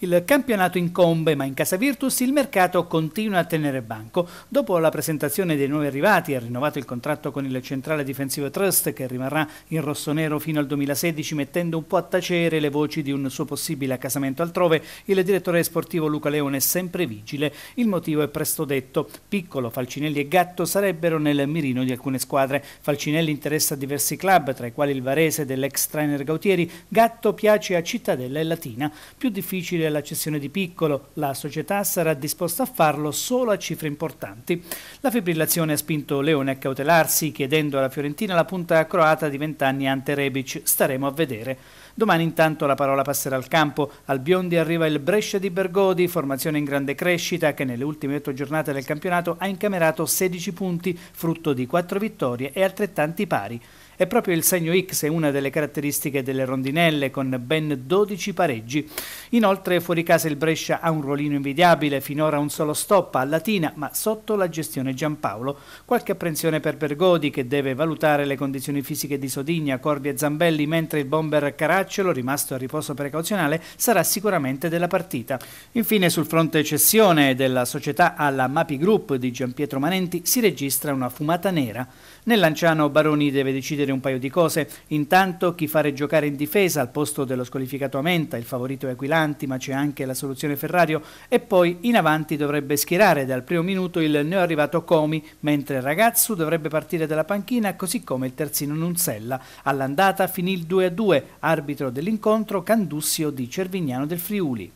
Il campionato incombe, ma in casa Virtus il mercato continua a tenere banco. Dopo la presentazione dei nuovi arrivati ha rinnovato il contratto con il centrale difensivo Trust che rimarrà in rossonero fino al 2016 mettendo un po' a tacere le voci di un suo possibile accasamento altrove. Il direttore sportivo Luca Leone è sempre vigile. Il motivo è presto detto. Piccolo, Falcinelli e Gatto sarebbero nel mirino di alcune squadre. Falcinelli interessa diversi club, tra i quali il Varese dell'ex trainer Gautieri. Gatto piace a Cittadella e Latina. Più difficile accedere alla cessione di piccolo, la società sarà disposta a farlo solo a cifre importanti. La fibrillazione ha spinto Leone a cautelarsi, chiedendo alla Fiorentina la punta croata di 20 anni ante Rebic. Staremo a vedere. Domani intanto la parola passerà al campo. Al Biondi arriva il Brescia di Bergodi, formazione in grande crescita che nelle ultime otto giornate del campionato ha incamerato 16 punti, frutto di 4 vittorie e altrettanti pari. E proprio il segno X è una delle caratteristiche delle rondinelle, con ben 12 pareggi. Inoltre, fuori casa il Brescia ha un ruolino invidiabile, finora un solo stop a Latina, ma sotto la gestione Giampaolo. Qualche apprensione per Bergodi, che deve valutare le condizioni fisiche di Sodigna, Corbi e Zambelli, mentre il bomber Caracciolo, rimasto a riposo precauzionale, sarà sicuramente della partita. Infine, sul fronte cessione della società alla Mapi Group di Gian Pietro Manenti, si registra una fumata nera. Nel Lanciano Baroni deve decidere aggiungere un paio di cose. Intanto chi fare giocare in difesa al posto dello squalificato Amenta, il favorito è Aquilanti, ma c'è anche la soluzione Ferrario e poi in avanti dovrebbe schierare dal primo minuto il neo arrivato Comi, mentre Ragazzu dovrebbe partire dalla panchina così come il terzino Nunzella. All'andata finì il 2-2, arbitro dell'incontro Candussio di Cervignano del Friuli.